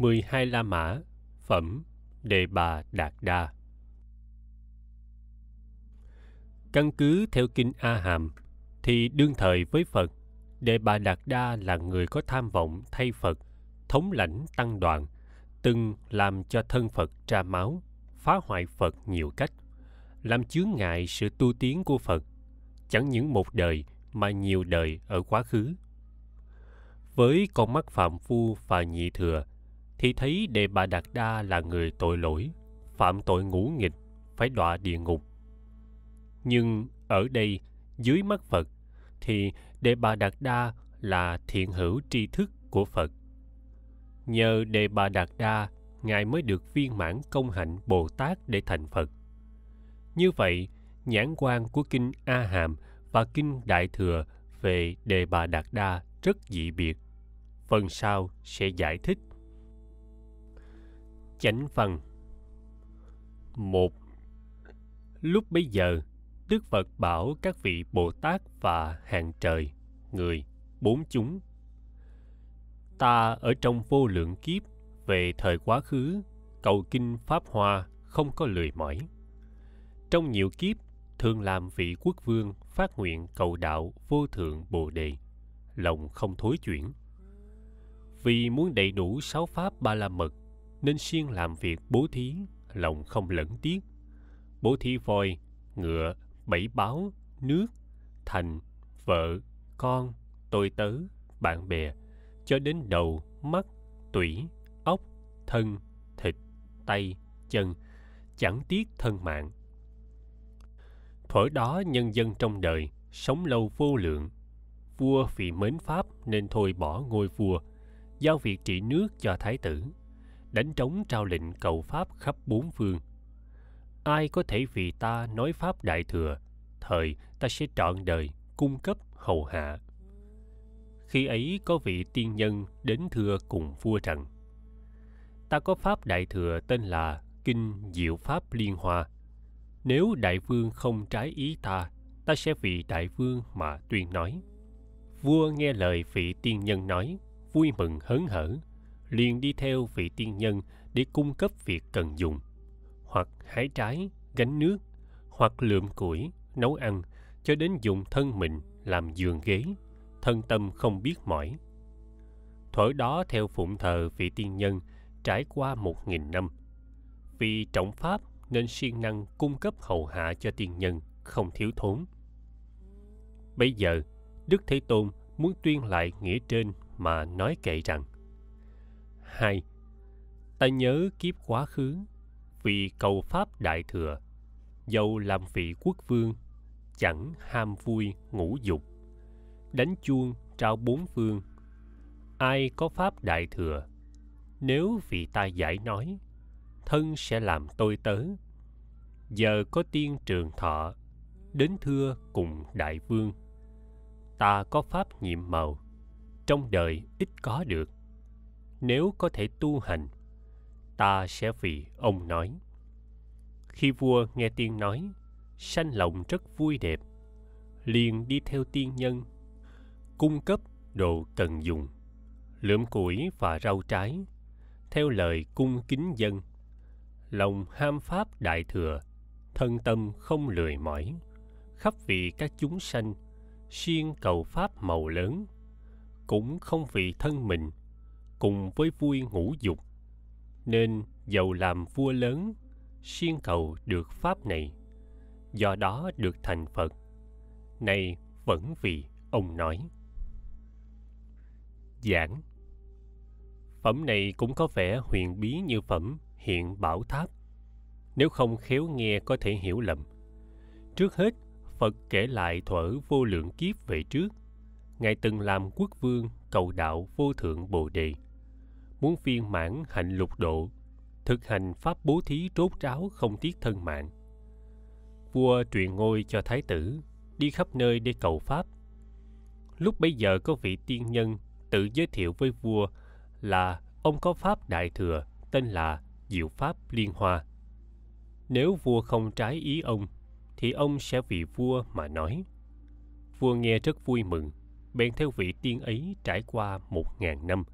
12 La Mã, Phẩm Đề Bà Đạt Đa. Căn cứ theo Kinh A Hàm, thì đương thời với Phật, Đề Bà Đạt Đa là người có tham vọng thay Phật, thống lãnh tăng đoạn, từng làm cho thân Phật tra máu, phá hoại Phật nhiều cách, làm chướng ngại sự tu tiến của Phật, chẳng những một đời mà nhiều đời ở quá khứ. Với con mắt phạm phu và nhị thừa – thì thấy Đề Bà Đạt Đa là người tội lỗi, phạm tội ngũ nghịch, phải đọa địa ngục. Nhưng ở đây, dưới mắt Phật, thì Đề Bà Đạt Đa là thiện hữu tri thức của Phật. Nhờ Đề Bà Đạt Đa, Ngài mới được viên mãn công hạnh Bồ Tát để thành Phật. Như vậy, nhãn quan của Kinh A Hàm và Kinh Đại Thừa về Đề Bà Đạt Đa rất dị biệt. Phần sau sẽ giải thích Chánh phần một Lúc bấy giờ, Đức Phật bảo các vị Bồ Tát và hàng trời, người, bốn chúng. Ta ở trong vô lượng kiếp về thời quá khứ, cầu kinh Pháp Hoa không có lười mỏi. Trong nhiều kiếp, thường làm vị quốc vương phát nguyện cầu đạo vô thượng Bồ Đề, lòng không thối chuyển. Vì muốn đầy đủ sáu pháp ba la mật nên siêng làm việc bố thí, lòng không lẫn tiếc. Bố thí voi, ngựa, bảy báo, nước, thành, vợ, con, tôi tớ, bạn bè, cho đến đầu, mắt, tủy, ốc, thân, thịt, tay, chân, chẳng tiếc thân mạng. Thổi đó nhân dân trong đời, sống lâu vô lượng. Vua vì mến Pháp nên thôi bỏ ngôi vua, giao việc trị nước cho thái tử đánh trống trao lệnh cầu pháp khắp bốn phương. Ai có thể vì ta nói pháp đại thừa, thời ta sẽ trọn đời cung cấp hầu hạ. Khi ấy có vị tiên nhân đến thưa cùng vua rằng: Ta có pháp đại thừa tên là Kinh Diệu Pháp Liên Hoa. Nếu đại vương không trái ý ta, ta sẽ vì đại vương mà tuyên nói. Vua nghe lời vị tiên nhân nói, vui mừng hớn hở, liền đi theo vị tiên nhân để cung cấp việc cần dùng hoặc hái trái gánh nước hoặc lượm củi nấu ăn cho đến dùng thân mình làm giường ghế thân tâm không biết mỏi thuở đó theo phụng thờ vị tiên nhân trải qua một nghìn năm vì trọng pháp nên siêng năng cung cấp hầu hạ cho tiên nhân không thiếu thốn bây giờ đức thế tôn muốn tuyên lại nghĩa trên mà nói kệ rằng 2. Ta nhớ kiếp quá khứ, vì cầu pháp đại thừa, dầu làm vị quốc vương, chẳng ham vui ngũ dục, đánh chuông trao bốn phương. Ai có pháp đại thừa, nếu vì ta giải nói, thân sẽ làm tôi tớ. Giờ có tiên trường thọ, đến thưa cùng đại vương. Ta có pháp nhiệm màu, trong đời ít có được nếu có thể tu hành ta sẽ vì ông nói khi vua nghe tiên nói sanh lòng rất vui đẹp liền đi theo tiên nhân cung cấp đồ cần dùng lượm củi và rau trái theo lời cung kính dân lòng ham pháp đại thừa thân tâm không lười mỏi khắp vì các chúng sanh siêng cầu pháp màu lớn cũng không vì thân mình cùng với vui ngũ dục nên dầu làm vua lớn siêng cầu được pháp này do đó được thành phật nay vẫn vì ông nói giảng phẩm này cũng có vẻ huyền bí như phẩm hiện bảo tháp nếu không khéo nghe có thể hiểu lầm trước hết phật kể lại thuở vô lượng kiếp về trước ngài từng làm quốc vương cầu đạo vô thượng bồ đề muốn viên mãn hạnh lục độ thực hành pháp bố thí rốt ráo không tiếc thân mạng vua truyền ngôi cho thái tử đi khắp nơi để cầu pháp lúc bấy giờ có vị tiên nhân tự giới thiệu với vua là ông có pháp đại thừa tên là diệu pháp liên hoa nếu vua không trái ý ông thì ông sẽ vì vua mà nói vua nghe rất vui mừng bèn theo vị tiên ấy trải qua một ngàn năm –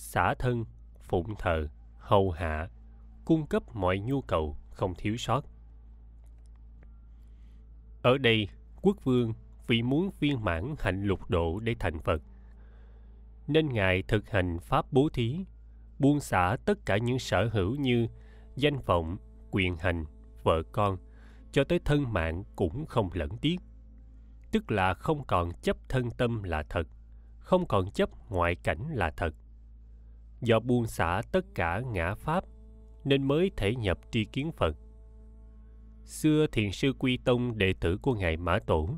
xả thân, phụng thờ, hầu hạ, cung cấp mọi nhu cầu không thiếu sót. Ở đây, quốc vương vì muốn viên mãn hạnh lục độ để thành Phật, nên Ngài thực hành Pháp bố thí, buông xả tất cả những sở hữu như danh vọng, quyền hành, vợ con, cho tới thân mạng cũng không lẫn tiếc. Tức là không còn chấp thân tâm là thật, không còn chấp ngoại cảnh là thật, do buông xả tất cả ngã pháp nên mới thể nhập tri kiến phật xưa thiền sư quy tông đệ tử của ngài mã tổ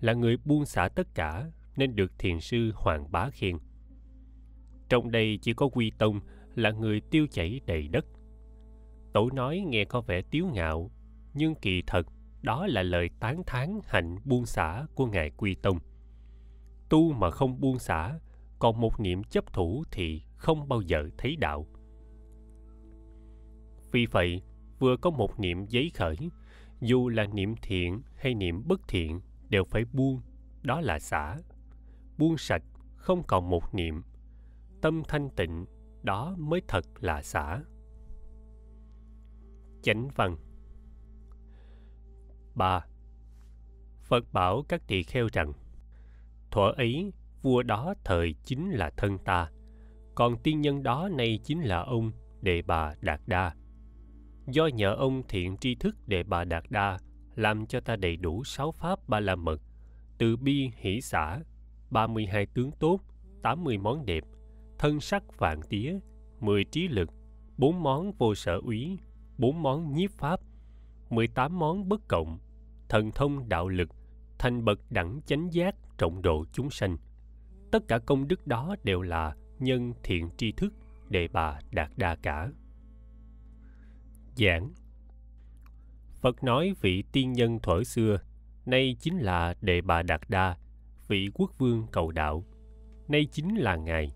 là người buông xả tất cả nên được thiền sư hoàng bá khiên trong đây chỉ có quy tông là người tiêu chảy đầy đất tổ nói nghe có vẻ tiếu ngạo nhưng kỳ thật đó là lời tán thán hạnh buông xả của ngài quy tông tu mà không buông xả còn một niệm chấp thủ thì không bao giờ thấy đạo vì vậy vừa có một niệm giấy khởi dù là niệm thiện hay niệm bất thiện đều phải buông đó là xả buông sạch không còn một niệm tâm thanh tịnh đó mới thật là xả chánh văn ba phật bảo các tỳ kheo rằng thuở ấy vua đó thời chính là thân ta còn tiên nhân đó nay chính là ông Đề Bà Đạt Đa. Do nhờ ông thiện tri thức Đề Bà Đạt Đa làm cho ta đầy đủ sáu pháp ba la mật, từ bi hỷ xã, 32 tướng tốt, 80 món đẹp, thân sắc vạn tía, 10 trí lực, bốn món vô sở úy, bốn món nhiếp pháp, 18 món bất cộng, thần thông đạo lực, thành bậc đẳng chánh giác trọng độ chúng sanh. Tất cả công đức đó đều là nhân thiện tri thức đề bà đạt đa cả giảng phật nói vị tiên nhân thuở xưa nay chính là đề bà đạt đa vị quốc vương cầu đạo nay chính là ngài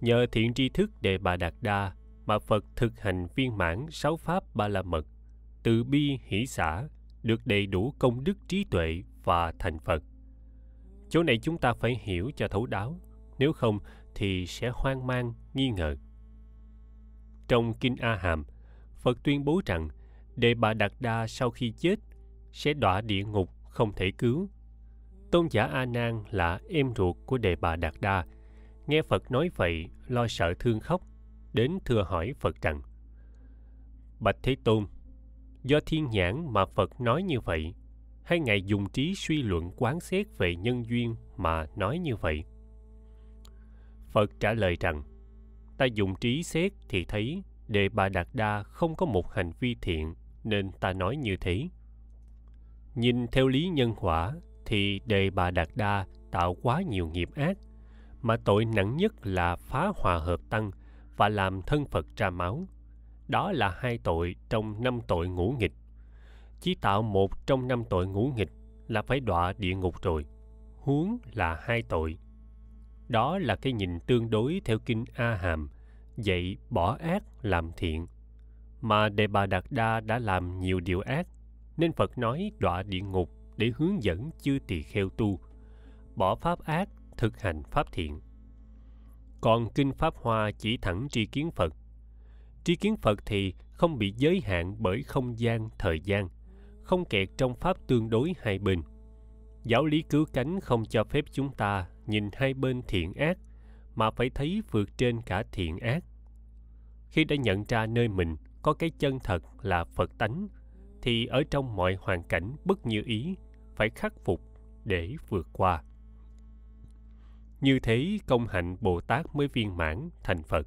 nhờ thiện tri thức đề bà đạt đa mà phật thực hành viên mãn sáu pháp ba la mật từ bi hỷ xã được đầy đủ công đức trí tuệ và thành phật chỗ này chúng ta phải hiểu cho thấu đáo nếu không thì sẽ hoang mang nghi ngờ trong kinh a hàm phật tuyên bố rằng đề bà đạt đa sau khi chết sẽ đọa địa ngục không thể cứu tôn giả a nan là em ruột của đề bà đạt đa nghe phật nói vậy lo sợ thương khóc đến thừa hỏi phật rằng bạch thế tôn do thiên nhãn mà phật nói như vậy hay ngài dùng trí suy luận quán xét về nhân duyên mà nói như vậy Phật trả lời rằng, ta dùng trí xét thì thấy Đề Bà Đạt Đa không có một hành vi thiện nên ta nói như thế. Nhìn theo lý nhân quả thì Đề Bà Đạt Đa tạo quá nhiều nghiệp ác, mà tội nặng nhất là phá hòa hợp tăng và làm thân Phật ra máu. Đó là hai tội trong năm tội ngũ nghịch. Chỉ tạo một trong năm tội ngũ nghịch là phải đọa địa ngục rồi, huống là hai tội đó là cái nhìn tương đối theo kinh a hàm dạy bỏ ác làm thiện mà đề bà đạt đa đã làm nhiều điều ác nên phật nói đọa địa ngục để hướng dẫn chư tỳ kheo tu bỏ pháp ác thực hành pháp thiện còn kinh pháp hoa chỉ thẳng tri kiến phật tri kiến phật thì không bị giới hạn bởi không gian thời gian không kẹt trong pháp tương đối hai bên giáo lý cứu cánh không cho phép chúng ta nhìn hai bên thiện ác mà phải thấy vượt trên cả thiện ác khi đã nhận ra nơi mình có cái chân thật là phật tánh thì ở trong mọi hoàn cảnh bất như ý phải khắc phục để vượt qua như thế công hạnh bồ tát mới viên mãn thành phật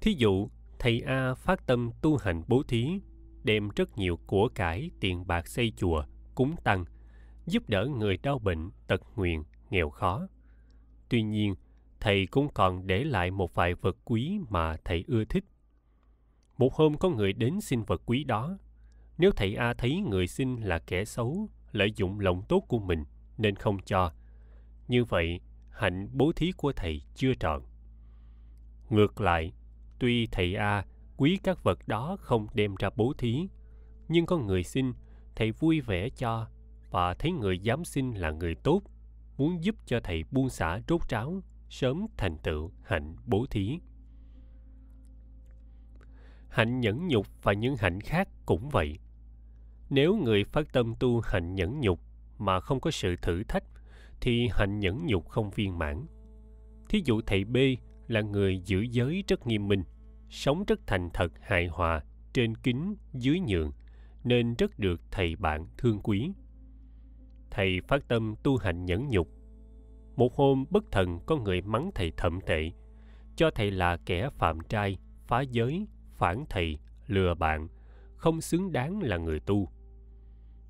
thí dụ thầy a phát tâm tu hành bố thí đem rất nhiều của cải tiền bạc xây chùa cúng tăng giúp đỡ người đau bệnh, tật nguyền, nghèo khó. Tuy nhiên, thầy cũng còn để lại một vài vật quý mà thầy ưa thích. Một hôm có người đến xin vật quý đó. Nếu thầy A thấy người xin là kẻ xấu, lợi dụng lòng tốt của mình nên không cho. Như vậy, hạnh bố thí của thầy chưa trọn. Ngược lại, tuy thầy A quý các vật đó không đem ra bố thí, nhưng có người xin, thầy vui vẻ cho và thấy người giám sinh là người tốt, muốn giúp cho thầy buông xả rốt ráo, sớm thành tựu hạnh bố thí. Hạnh nhẫn nhục và những hạnh khác cũng vậy. Nếu người phát tâm tu hạnh nhẫn nhục mà không có sự thử thách thì hạnh nhẫn nhục không viên mãn. Thí dụ thầy B là người giữ giới rất nghiêm minh, sống rất thành thật hài hòa, trên kính, dưới nhượng, nên rất được thầy bạn thương quý thầy phát tâm tu hành nhẫn nhục. Một hôm bất thần có người mắng thầy thậm tệ, cho thầy là kẻ phạm trai, phá giới, phản thầy, lừa bạn, không xứng đáng là người tu.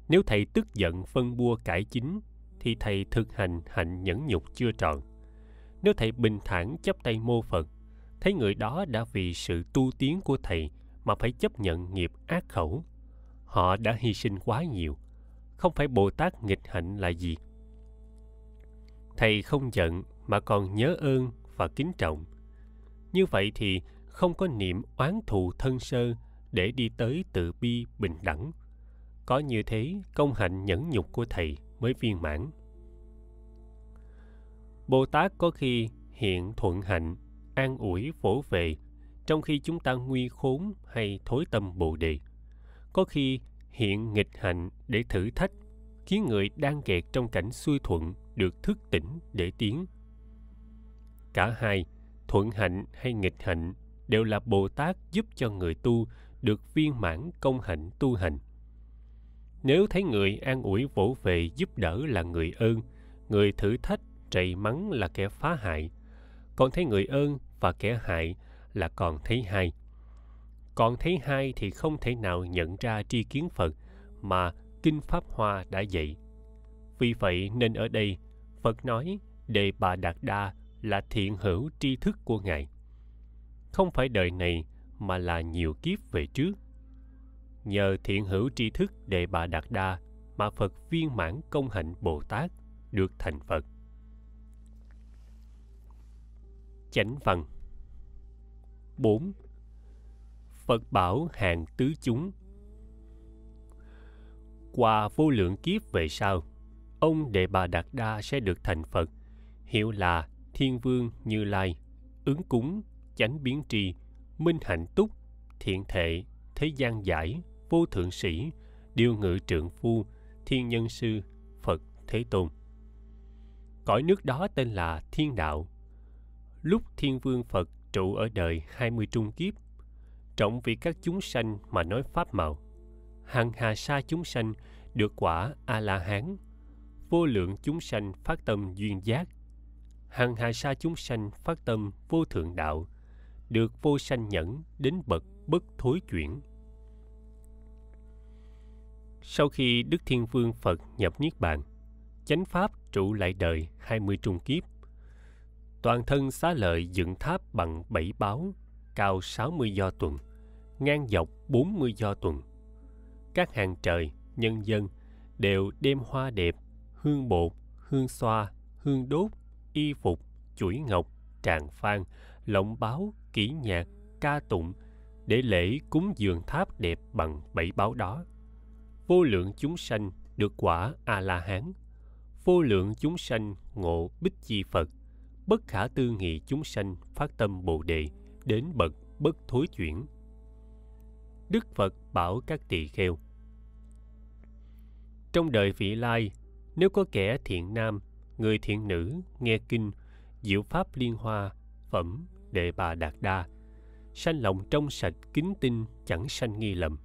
Nếu thầy tức giận phân bua cải chính, thì thầy thực hành hạnh nhẫn nhục chưa trọn. Nếu thầy bình thản chấp tay mô Phật, thấy người đó đã vì sự tu tiến của thầy mà phải chấp nhận nghiệp ác khẩu. Họ đã hy sinh quá nhiều, không phải bồ tát nghịch hạnh là gì thầy không giận mà còn nhớ ơn và kính trọng như vậy thì không có niệm oán thù thân sơ để đi tới tự bi bình đẳng có như thế công hạnh nhẫn nhục của thầy mới viên mãn bồ tát có khi hiện thuận hạnh an ủi phổ vệ, trong khi chúng ta nguy khốn hay thối tâm bồ đề có khi hiện nghịch hạnh để thử thách khiến người đang kẹt trong cảnh xuôi thuận được thức tỉnh để tiến cả hai thuận hạnh hay nghịch hạnh đều là bồ tát giúp cho người tu được viên mãn công hạnh tu hành nếu thấy người an ủi vỗ về giúp đỡ là người ơn người thử thách trầy mắng là kẻ phá hại còn thấy người ơn và kẻ hại là còn thấy hai còn thấy hai thì không thể nào nhận ra tri kiến phật mà kinh pháp hoa đã dạy vì vậy nên ở đây phật nói đề bà đạt đa là thiện hữu tri thức của ngài không phải đời này mà là nhiều kiếp về trước nhờ thiện hữu tri thức đề bà đạt đa mà phật viên mãn công hạnh bồ tát được thành phật chánh văn 4 phật bảo hàng tứ chúng qua vô lượng kiếp về sau ông đệ bà đạt đa sẽ được thành phật hiệu là thiên vương như lai ứng cúng chánh biến tri minh hạnh túc thiện thệ thế gian giải vô thượng sĩ điều ngự trượng phu thiên nhân sư phật thế tôn cõi nước đó tên là thiên đạo lúc thiên vương phật trụ ở đời 20 trung kiếp trọng vì các chúng sanh mà nói pháp màu hằng hà sa chúng sanh được quả a la hán vô lượng chúng sanh phát tâm duyên giác hằng hà sa chúng sanh phát tâm vô thượng đạo được vô sanh nhẫn đến bậc bất thối chuyển sau khi Đức Thiên Vương Phật nhập Niết Bàn, chánh Pháp trụ lại đời hai mươi trung kiếp. Toàn thân xá lợi dựng tháp bằng bảy báo cao 60 do tuần, ngang dọc 40 do tuần. Các hàng trời, nhân dân đều đem hoa đẹp, hương bột, hương xoa, hương đốt, y phục, chuỗi ngọc, tràng phan, lộng báo, kỹ nhạc, ca tụng để lễ cúng dường tháp đẹp bằng bảy báo đó. Vô lượng chúng sanh được quả A-la-hán, vô lượng chúng sanh ngộ bích chi Phật, bất khả tư nghị chúng sanh phát tâm Bồ Đề, đến bậc bất thối chuyển. Đức Phật bảo các tỳ kheo Trong đời vị lai, nếu có kẻ thiện nam, người thiện nữ, nghe kinh, diệu pháp liên hoa, phẩm, đệ bà đạt đa, sanh lòng trong sạch kính tinh chẳng sanh nghi lầm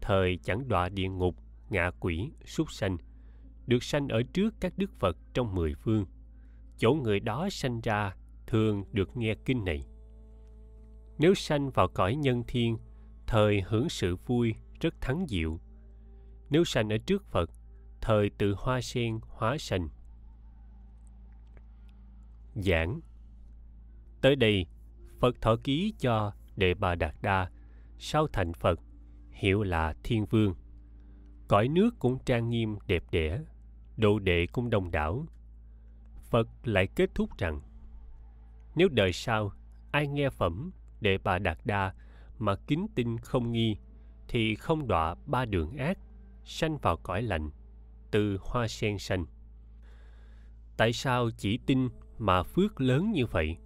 thời chẳng đọa địa ngục ngạ quỷ súc sanh được sanh ở trước các đức phật trong mười phương chỗ người đó sanh ra thường được nghe kinh này nếu sanh vào cõi nhân thiên thời hưởng sự vui rất thắng diệu nếu sanh ở trước phật thời từ hoa sen hóa sanh giảng tới đây phật thọ ký cho đệ bà đạt đa sau thành phật hiệu là thiên vương cõi nước cũng trang nghiêm đẹp đẽ đồ đệ cũng đông đảo phật lại kết thúc rằng nếu đời sau ai nghe phẩm đệ bà đạt đa mà kính tinh không nghi thì không đọa ba đường ác sanh vào cõi lạnh từ hoa sen sanh. tại sao chỉ tin mà phước lớn như vậy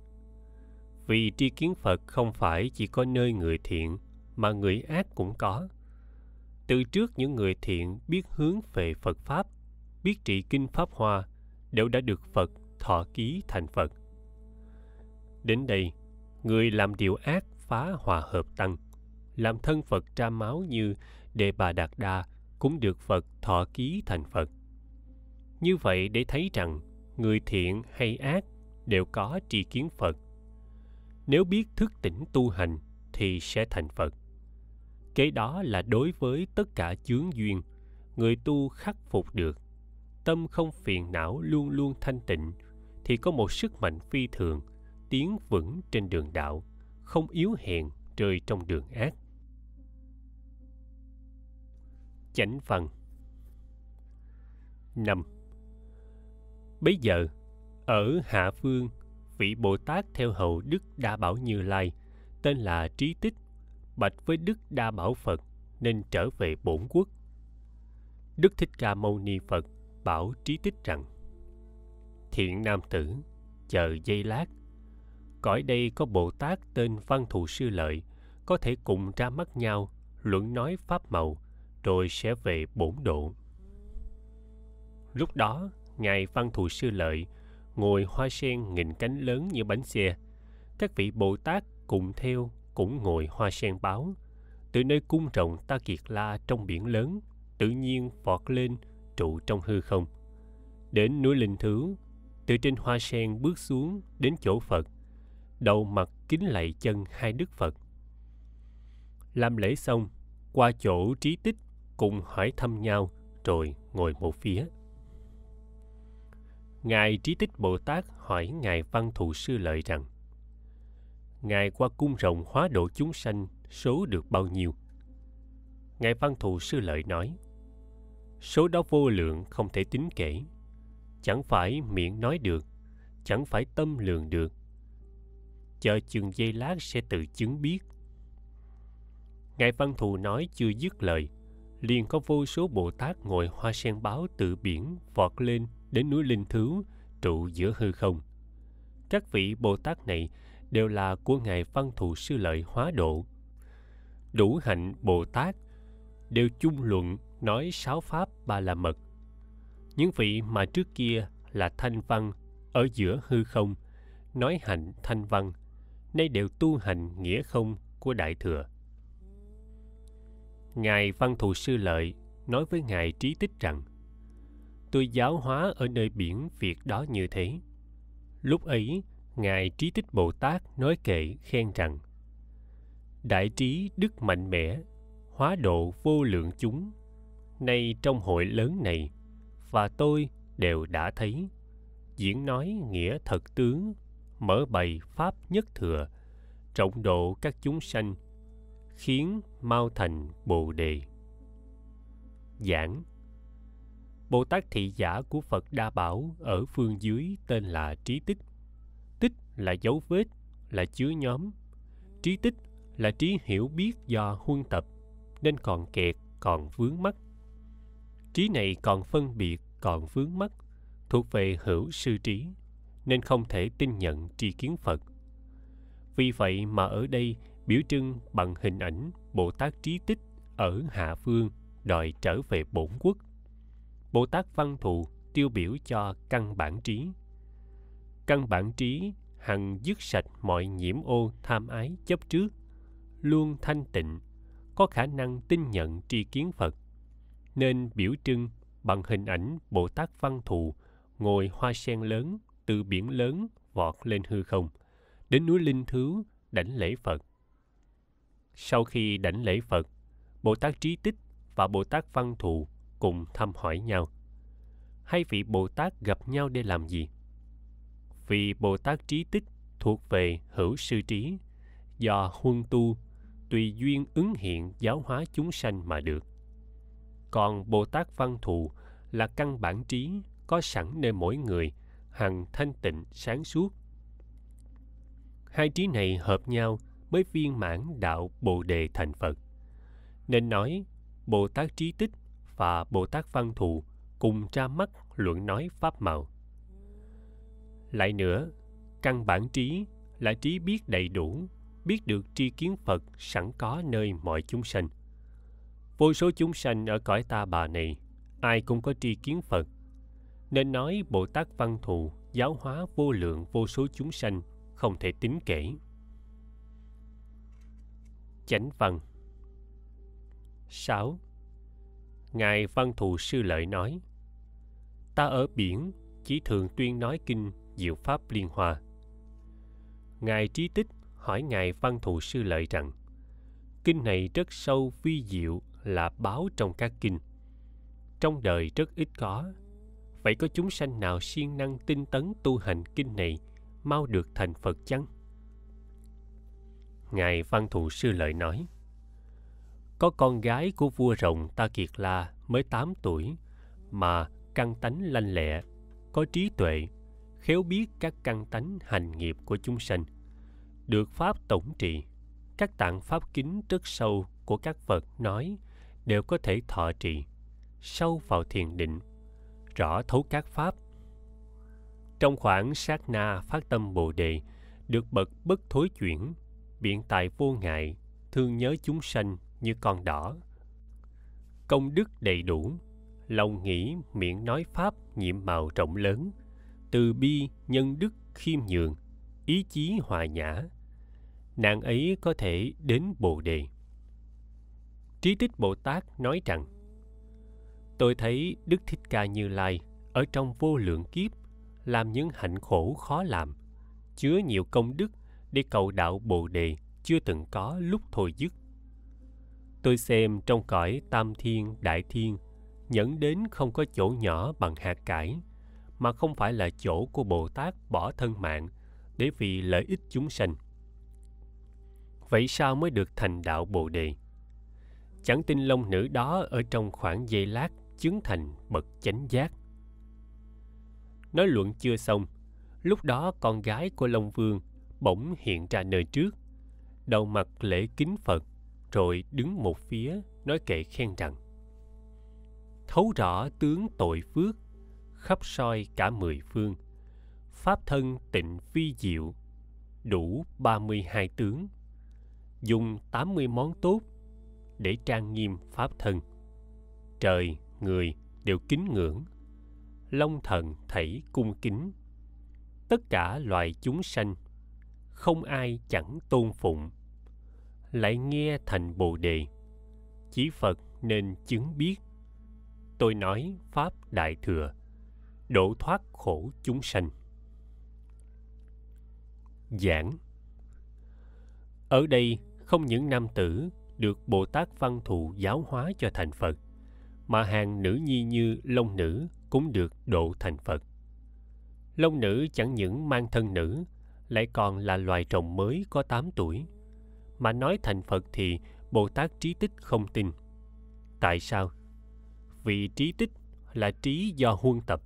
vì tri kiến phật không phải chỉ có nơi người thiện mà người ác cũng có từ trước những người thiện biết hướng về phật pháp biết trị kinh pháp hoa đều đã được phật thọ ký thành phật đến đây người làm điều ác phá hòa hợp tăng làm thân phật tra máu như đề bà đạt đa cũng được phật thọ ký thành phật như vậy để thấy rằng người thiện hay ác đều có tri kiến phật nếu biết thức tỉnh tu hành thì sẽ thành phật kế đó là đối với tất cả chướng duyên người tu khắc phục được tâm không phiền não luôn luôn thanh tịnh thì có một sức mạnh phi thường tiến vững trên đường đạo không yếu hèn rơi trong đường ác chánh văn năm bấy giờ ở hạ phương vị bồ tát theo hầu đức đa bảo như lai tên là trí tích bạch với đức đa bảo phật nên trở về bổn quốc đức thích ca mâu ni phật bảo trí tích rằng thiện nam tử chờ giây lát cõi đây có Bồ Tát tên Văn Thù Sư Lợi, có thể cùng ra mắt nhau, luận nói pháp màu, rồi sẽ về bổn độ. Lúc đó, Ngài Văn Thù Sư Lợi ngồi hoa sen nghìn cánh lớn như bánh xe. Các vị Bồ Tát cùng theo cũng ngồi hoa sen báo. Từ nơi cung rồng Ta Kiệt La trong biển lớn, tự nhiên vọt lên trụ trong hư không. Đến núi Linh Thứ, từ trên hoa sen bước xuống đến chỗ Phật, đầu mặt kính lạy chân hai đức phật làm lễ xong qua chỗ trí tích cùng hỏi thăm nhau rồi ngồi một phía ngài trí tích bồ tát hỏi ngài văn thù sư lợi rằng ngài qua cung rồng hóa độ chúng sanh số được bao nhiêu ngài văn thù sư lợi nói số đó vô lượng không thể tính kể chẳng phải miệng nói được chẳng phải tâm lường được chờ chừng giây lát sẽ tự chứng biết ngài văn thù nói chưa dứt lời liền có vô số bồ tát ngồi hoa sen báo tự biển vọt lên đến núi linh thứ trụ giữa hư không các vị bồ tát này đều là của ngài văn thù sư lợi hóa độ đủ hạnh bồ tát đều chung luận nói sáu pháp ba la mật những vị mà trước kia là thanh văn ở giữa hư không nói hạnh thanh văn nay đều tu hành nghĩa không của Đại Thừa. Ngài Văn Thù Sư Lợi nói với Ngài Trí Tích rằng Tôi giáo hóa ở nơi biển việc đó như thế. Lúc ấy, Ngài Trí Tích Bồ Tát nói kệ khen rằng Đại trí đức mạnh mẽ, hóa độ vô lượng chúng. Nay trong hội lớn này, và tôi đều đã thấy diễn nói nghĩa thật tướng mở bày pháp nhất thừa trọng độ các chúng sanh khiến mau thành bồ đề giảng bồ tát thị giả của phật đa bảo ở phương dưới tên là trí tích tích là dấu vết là chứa nhóm trí tích là trí hiểu biết do huân tập nên còn kẹt còn vướng mắc trí này còn phân biệt còn vướng mắc thuộc về hữu sư trí nên không thể tin nhận tri kiến Phật. Vì vậy mà ở đây biểu trưng bằng hình ảnh Bồ Tát trí tích ở Hạ Phương đòi trở về bổn quốc. Bồ Tát văn thù tiêu biểu cho căn bản trí. Căn bản trí hằng dứt sạch mọi nhiễm ô tham ái chấp trước, luôn thanh tịnh, có khả năng tin nhận tri kiến Phật, nên biểu trưng bằng hình ảnh Bồ Tát Văn Thù ngồi hoa sen lớn từ biển lớn vọt lên hư không, đến núi Linh Thứ đảnh lễ Phật. Sau khi đảnh lễ Phật, Bồ Tát Trí Tích và Bồ Tát Văn Thù cùng thăm hỏi nhau. Hai vị Bồ Tát gặp nhau để làm gì? Vì Bồ Tát Trí Tích thuộc về hữu sư trí, do huân tu, tùy duyên ứng hiện giáo hóa chúng sanh mà được. Còn Bồ Tát Văn Thù là căn bản trí có sẵn nơi mỗi người hằng thanh tịnh sáng suốt hai trí này hợp nhau mới viên mãn đạo bồ đề thành phật nên nói bồ tát trí tích và bồ tát văn thù cùng ra mắt luận nói pháp màu lại nữa căn bản trí là trí biết đầy đủ biết được tri kiến phật sẵn có nơi mọi chúng sanh vô số chúng sanh ở cõi ta bà này ai cũng có tri kiến phật nên nói Bồ Tát Văn Thù giáo hóa vô lượng vô số chúng sanh không thể tính kể. Chánh văn 6. Ngài Văn Thù Sư Lợi nói Ta ở biển chỉ thường tuyên nói kinh Diệu Pháp Liên Hoa. Ngài Trí Tích hỏi Ngài Văn Thù Sư Lợi rằng Kinh này rất sâu vi diệu là báo trong các kinh. Trong đời rất ít có vậy có chúng sanh nào siêng năng tinh tấn tu hành kinh này mau được thành phật chăng ngài văn thù sư lợi nói có con gái của vua rồng ta kiệt la mới 8 tuổi mà căng tánh lanh lẹ có trí tuệ khéo biết các căn tánh hành nghiệp của chúng sanh được pháp tổng trị các tạng pháp kính rất sâu của các vật nói đều có thể thọ trị sâu vào thiền định rõ thấu các pháp. Trong khoảng sát na phát tâm Bồ Đề, được bậc bất thối chuyển, biện tại vô ngại, thương nhớ chúng sanh như con đỏ. Công đức đầy đủ, lòng nghĩ miệng nói pháp nhiệm màu rộng lớn, từ bi nhân đức khiêm nhường, ý chí hòa nhã, nàng ấy có thể đến Bồ Đề. Trí Tích Bồ Tát nói rằng, tôi thấy đức thích ca như lai ở trong vô lượng kiếp làm những hạnh khổ khó làm chứa nhiều công đức để cầu đạo bồ đề chưa từng có lúc thôi dứt tôi xem trong cõi tam thiên đại thiên nhẫn đến không có chỗ nhỏ bằng hạt cải mà không phải là chỗ của bồ tát bỏ thân mạng để vì lợi ích chúng sanh vậy sao mới được thành đạo bồ đề chẳng tin long nữ đó ở trong khoảng giây lát chứng thành bậc chánh giác. Nói luận chưa xong, lúc đó con gái của Long Vương bỗng hiện ra nơi trước, đầu mặt lễ kính Phật, rồi đứng một phía nói kệ khen rằng Thấu rõ tướng tội phước, khắp soi cả mười phương, pháp thân tịnh phi diệu, đủ 32 tướng, dùng 80 món tốt để trang nghiêm pháp thân. Trời, người đều kính ngưỡng long thần thảy cung kính tất cả loài chúng sanh không ai chẳng tôn phụng lại nghe thành bồ đề chí phật nên chứng biết tôi nói pháp đại thừa độ thoát khổ chúng sanh giảng ở đây không những nam tử được bồ tát văn thù giáo hóa cho thành phật mà hàng nữ nhi như Long Nữ cũng được độ thành Phật. Long Nữ chẳng những mang thân nữ, lại còn là loài rồng mới có 8 tuổi. Mà nói thành Phật thì Bồ Tát trí tích không tin. Tại sao? Vì trí tích là trí do huân tập.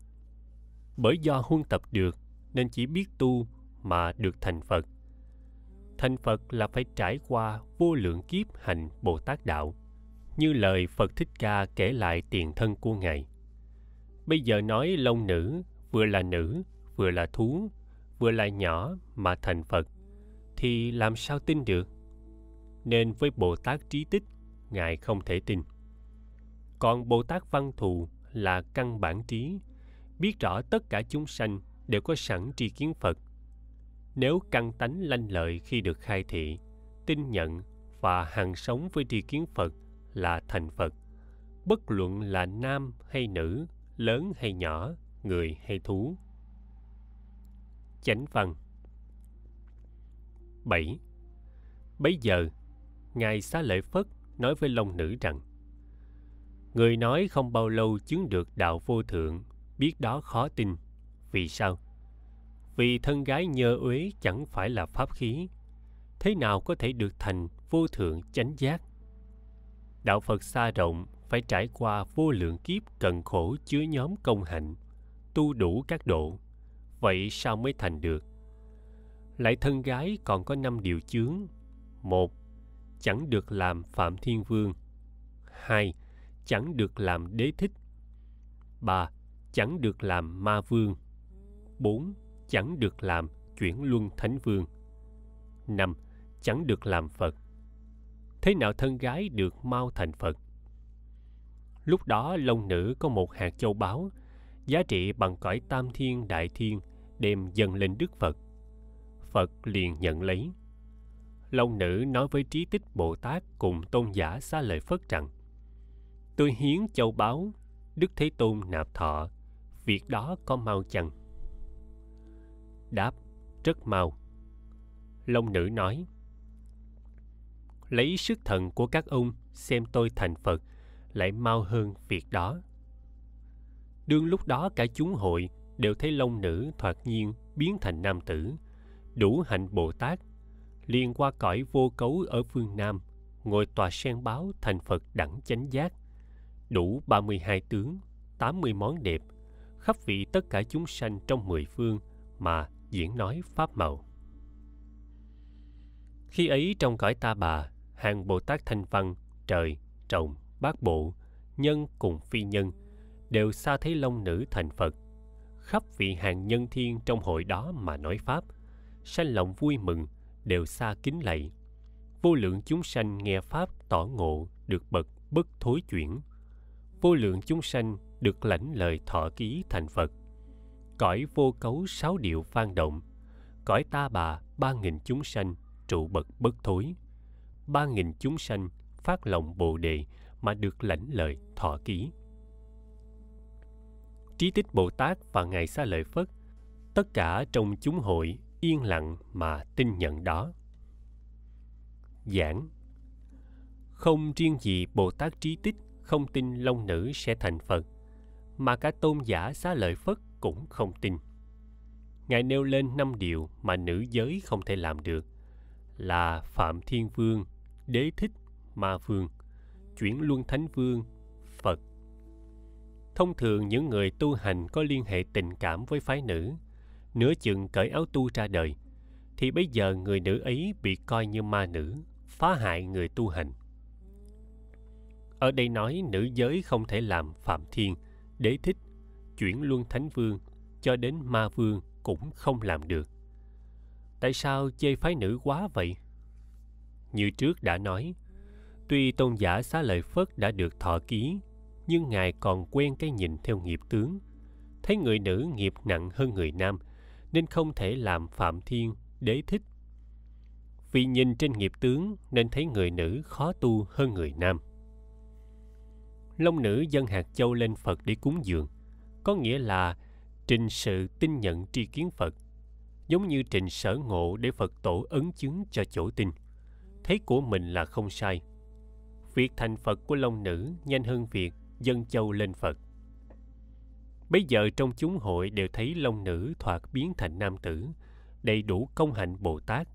Bởi do huân tập được nên chỉ biết tu mà được thành Phật. Thành Phật là phải trải qua vô lượng kiếp hành Bồ Tát Đạo – như lời Phật Thích Ca kể lại tiền thân của Ngài. Bây giờ nói lông nữ, vừa là nữ, vừa là thú, vừa là nhỏ mà thành Phật, thì làm sao tin được? Nên với Bồ Tát trí tích, Ngài không thể tin. Còn Bồ Tát văn thù là căn bản trí, biết rõ tất cả chúng sanh đều có sẵn tri kiến Phật. Nếu căn tánh lanh lợi khi được khai thị, tin nhận và hằng sống với tri kiến Phật – là thành phật bất luận là nam hay nữ lớn hay nhỏ người hay thú chánh văn 7 bây giờ, Ngài Xá Lợi Phất nói với Long Nữ rằng Người nói không bao lâu chứng được đạo vô thượng, biết đó khó tin. Vì sao? Vì thân gái nhơ uế chẳng phải là pháp khí. Thế nào có thể được thành vô thượng chánh giác? đạo phật xa rộng phải trải qua vô lượng kiếp cần khổ chứa nhóm công hạnh tu đủ các độ vậy sao mới thành được lại thân gái còn có năm điều chướng một chẳng được làm phạm thiên vương hai chẳng được làm đế thích ba chẳng được làm ma vương bốn chẳng được làm chuyển luân thánh vương năm chẳng được làm phật thế nào thân gái được mau thành phật lúc đó long nữ có một hạt châu báu giá trị bằng cõi tam thiên đại thiên đem dâng lên đức phật phật liền nhận lấy long nữ nói với trí tích bồ tát cùng tôn giả xa lời phất rằng tôi hiến châu báu đức thế tôn nạp thọ việc đó có mau chăng đáp rất mau long nữ nói lấy sức thần của các ông xem tôi thành phật lại mau hơn việc đó đương lúc đó cả chúng hội đều thấy long nữ thoạt nhiên biến thành nam tử đủ hạnh bồ tát liền qua cõi vô cấu ở phương nam ngồi tòa sen báo thành phật đẳng chánh giác đủ 32 tướng 80 món đẹp khắp vị tất cả chúng sanh trong mười phương mà diễn nói pháp màu khi ấy trong cõi ta bà hàng Bồ Tát Thanh Văn, Trời, Trọng, Bát Bộ, Nhân cùng Phi Nhân đều xa thấy Long Nữ thành Phật. Khắp vị hàng nhân thiên trong hội đó mà nói Pháp, sanh lòng vui mừng, đều xa kính lạy. Vô lượng chúng sanh nghe Pháp tỏ ngộ, được bậc bất thối chuyển. Vô lượng chúng sanh được lãnh lời thọ ký thành Phật. Cõi vô cấu sáu điệu vang động, cõi ta bà ba nghìn chúng sanh trụ bậc bất thối ba nghìn chúng sanh phát lòng bồ đề mà được lãnh lời thọ ký. Trí tích Bồ Tát và Ngài Sa Lợi Phất, tất cả trong chúng hội yên lặng mà tin nhận đó. Giảng Không riêng gì Bồ Tát trí tích không tin Long Nữ sẽ thành Phật, mà cả tôn giả Xá Lợi Phất cũng không tin. Ngài nêu lên năm điều mà nữ giới không thể làm được là Phạm Thiên Vương, đế thích ma vương chuyển luân thánh vương phật thông thường những người tu hành có liên hệ tình cảm với phái nữ nửa chừng cởi áo tu ra đời thì bây giờ người nữ ấy bị coi như ma nữ phá hại người tu hành ở đây nói nữ giới không thể làm phạm thiên đế thích chuyển luân thánh vương cho đến ma vương cũng không làm được tại sao chê phái nữ quá vậy như trước đã nói, tuy tôn giả xá lợi Phất đã được thọ ký, nhưng ngài còn quen cái nhìn theo nghiệp tướng. Thấy người nữ nghiệp nặng hơn người nam, nên không thể làm phạm thiên, đế thích. Vì nhìn trên nghiệp tướng nên thấy người nữ khó tu hơn người nam. Long nữ dân hạt châu lên Phật để cúng dường, có nghĩa là trình sự tin nhận tri kiến Phật, giống như trình sở ngộ để Phật tổ ấn chứng cho chỗ tin – thấy của mình là không sai. Việc thành Phật của Long Nữ nhanh hơn việc dân châu lên Phật. Bây giờ trong chúng hội đều thấy Long Nữ thoạt biến thành nam tử, đầy đủ công hạnh Bồ Tát,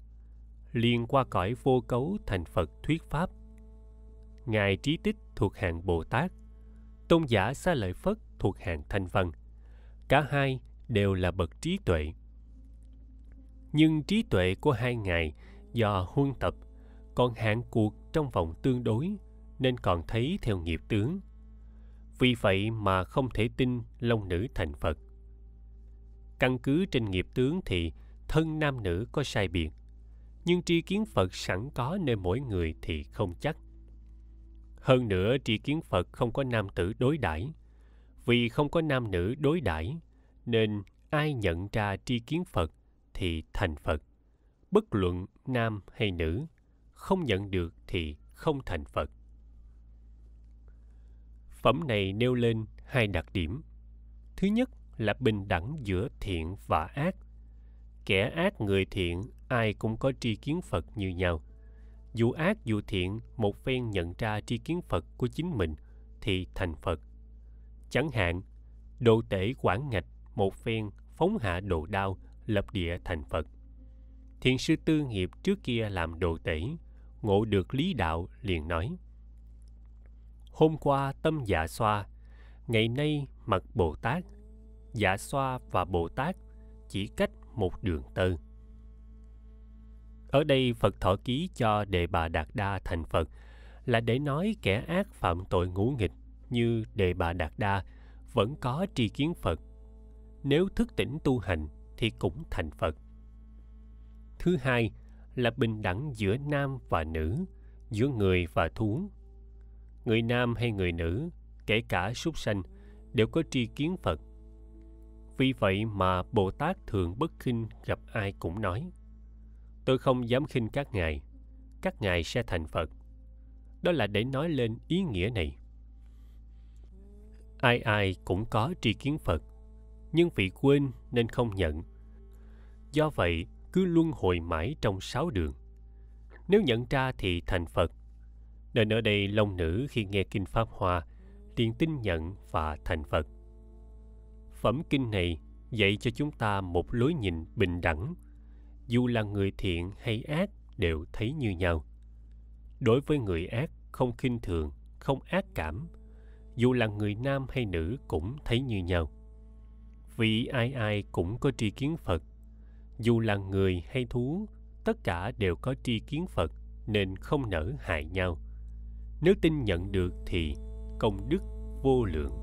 liền qua cõi vô cấu thành Phật thuyết Pháp. Ngài Trí Tích thuộc hàng Bồ Tát, Tôn giả Sa Lợi Phất thuộc hàng Thanh Văn. Cả hai đều là bậc trí tuệ. Nhưng trí tuệ của hai ngài do huân tập còn hạn cuộc trong vòng tương đối nên còn thấy theo nghiệp tướng vì vậy mà không thể tin long nữ thành phật căn cứ trên nghiệp tướng thì thân nam nữ có sai biệt nhưng tri kiến phật sẵn có nơi mỗi người thì không chắc hơn nữa tri kiến phật không có nam tử đối đãi vì không có nam nữ đối đãi nên ai nhận ra tri kiến phật thì thành phật bất luận nam hay nữ không nhận được thì không thành phật phẩm này nêu lên hai đặc điểm thứ nhất là bình đẳng giữa thiện và ác kẻ ác người thiện ai cũng có tri kiến phật như nhau dù ác dù thiện một phen nhận ra tri kiến phật của chính mình thì thành phật chẳng hạn đồ tể quản ngạch một phen phóng hạ đồ đao lập địa thành phật thiền sư tư nghiệp trước kia làm đồ tể ngộ được lý đạo liền nói hôm qua tâm dạ xoa ngày nay mặt bồ tát dạ xoa và bồ tát chỉ cách một đường tơ ở đây phật thọ ký cho đề bà đạt đa thành phật là để nói kẻ ác phạm tội ngũ nghịch như đề bà đạt đa vẫn có tri kiến phật nếu thức tỉnh tu hành thì cũng thành phật thứ hai là bình đẳng giữa nam và nữ, giữa người và thú. Người nam hay người nữ, kể cả súc sanh, đều có tri kiến Phật. Vì vậy mà Bồ Tát thường bất khinh gặp ai cũng nói, tôi không dám khinh các ngài, các ngài sẽ thành Phật. Đó là để nói lên ý nghĩa này. Ai ai cũng có tri kiến Phật, nhưng vì quên nên không nhận. Do vậy, cứ luân hồi mãi trong sáu đường nếu nhận ra thì thành phật nên ở đây long nữ khi nghe kinh pháp hoa liền tin nhận và thành phật phẩm kinh này dạy cho chúng ta một lối nhìn bình đẳng dù là người thiện hay ác đều thấy như nhau đối với người ác không khinh thường không ác cảm dù là người nam hay nữ cũng thấy như nhau vì ai ai cũng có tri kiến phật dù là người hay thú tất cả đều có tri kiến phật nên không nỡ hại nhau nếu tin nhận được thì công đức vô lượng